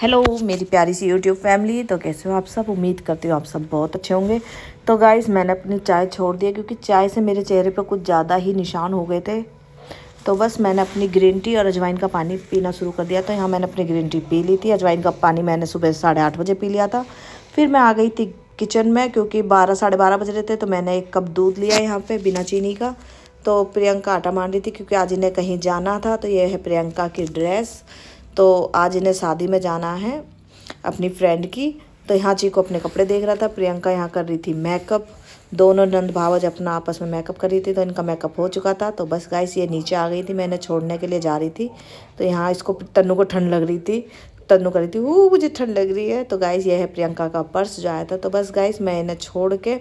hello मेरी प्यारी सी YouTube family तो कैसे हो आप सब उम्मीद करती हूँ आप सब बहुत अच्छे होंगे तो गाइस मैंने अपनी चाय छोड़ दिया क्योंकि चाय से मेरे चेहरे पर कुछ ज़्यादा ही निशान हो गए थे तो बस मैंने अपनी ग्रीन टी और अजवाइन का पानी पीना शुरू कर दिया तो यहाँ मैंने अपनी ग्रीन टी पी ली थी अजवाइन का पानी मैंने सुबह साढ़े आठ बजे पी लिया था फिर मैं आ गई थी किचन में क्योंकि बारह साढ़े बारह बज रहे थे तो मैंने एक कप दूध लिया यहाँ पर बिना चीनी का तो प्रियंका आटा मान रही थी क्योंकि आज इन्हें कहीं जाना था तो यह है प्रियंका की ड्रेस तो आज इन्हें शादी में जाना है अपनी फ्रेंड की तो यहाँ को अपने कपड़े देख रहा था प्रियंका यहाँ कर रही थी मेकअप दोनों नंद भावज अपना आपस में मेकअप कर रही थी तो इनका मेकअप हो चुका था तो बस गाइस ये नीचे आ गई थी मैंने छोड़ने के लिए जा रही थी तो यहाँ इसको तन्नू को ठंड लग रही थी तन्नू कर रही थी वो मुझे ठंड लग रही है तो गाइस ये है प्रियंका का पर्स जो आया था तो बस गाइस मैं इन्हें छोड़ के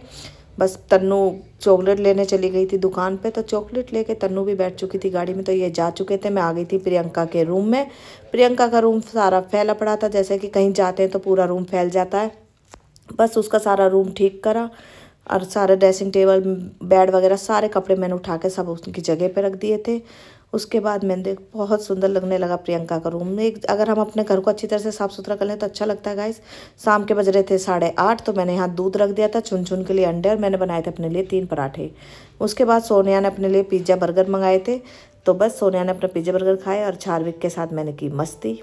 बस तन्नू चॉकलेट लेने चली गई थी दुकान पे तो चॉकलेट लेके तन्नू भी बैठ चुकी थी गाड़ी में तो ये जा चुके थे मैं आ गई थी प्रियंका के रूम में प्रियंका का रूम सारा फैला पड़ा था जैसे कि कहीं जाते हैं तो पूरा रूम फैल जाता है बस उसका सारा रूम ठीक करा और सारे ड्रेसिंग टेबल बेड वगैरह सारे कपड़े मैंने उठा के सब उसकी जगह पे रख दिए थे उसके बाद मैंने देख बहुत सुंदर लगने लगा प्रियंका का रूम एक अगर हम अपने घर को अच्छी तरह से साफ़ सुथरा कर लें तो अच्छा लगता है गाइस शाम के बज रहे थे साढ़े आठ तो मैंने यहाँ दूध रख दिया था चुन चुन के लिए अंडे और मैंने बनाए थे अपने लिए तीन पराठे उसके बाद सोनिया ने अपने लिए पिज्ज़ा बर्गर मंगाए थे तो बस सोनिया ने अपना पिज्ज़ा बर्गर खाए और छारविक के साथ मैंने की मस्ती